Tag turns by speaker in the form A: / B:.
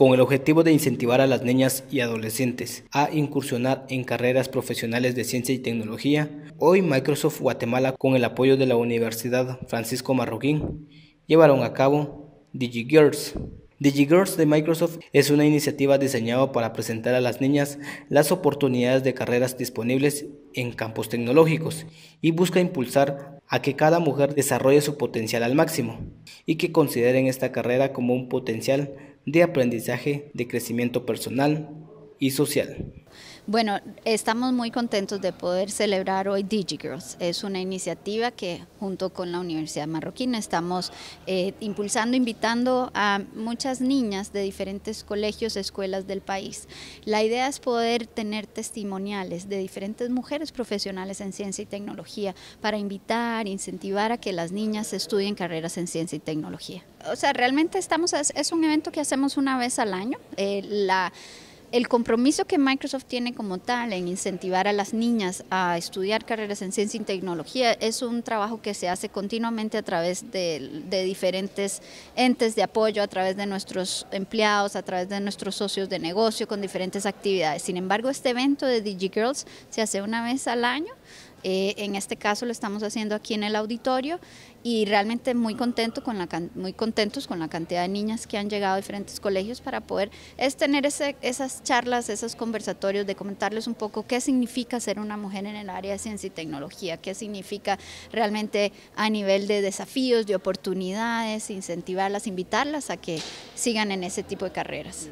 A: con el objetivo de incentivar a las niñas y adolescentes a incursionar en carreras profesionales de ciencia y tecnología, hoy Microsoft Guatemala, con el apoyo de la Universidad Francisco Marroquín, llevaron a cabo DigiGirls. DigiGirls de Microsoft es una iniciativa diseñada para presentar a las niñas las oportunidades de carreras disponibles en campos tecnológicos y busca impulsar a que cada mujer desarrolle su potencial al máximo y que consideren esta carrera como un potencial de aprendizaje, de crecimiento personal y social.
B: Bueno, estamos muy contentos de poder celebrar hoy DigiGirls. Es una iniciativa que junto con la Universidad Marroquina estamos eh, impulsando, invitando a muchas niñas de diferentes colegios, escuelas del país. La idea es poder tener testimoniales de diferentes mujeres profesionales en ciencia y tecnología para invitar, incentivar a que las niñas estudien carreras en ciencia y tecnología. O sea, realmente estamos, es, un evento que hacemos una vez al año. Eh, la el compromiso que Microsoft tiene como tal en incentivar a las niñas a estudiar carreras en ciencia y tecnología es un trabajo que se hace continuamente a través de, diferentes entes de apoyo, a través de nuestros empleados, a través de nuestros socios de negocio, con diferentes actividades. Sin embargo, este evento de DigiGirls se hace una vez al año eh, en este caso lo estamos haciendo aquí en el auditorio y realmente muy, contento muy contentos con la cantidad de niñas que han llegado a diferentes colegios para poder tener esas charlas, esos conversatorios, de comentarles un poco qué significa ser una mujer en el área de ciencia y tecnología, qué significa realmente a nivel de desafíos, de oportunidades, incentivarlas, invitarlas a que sigan en ese tipo de carreras.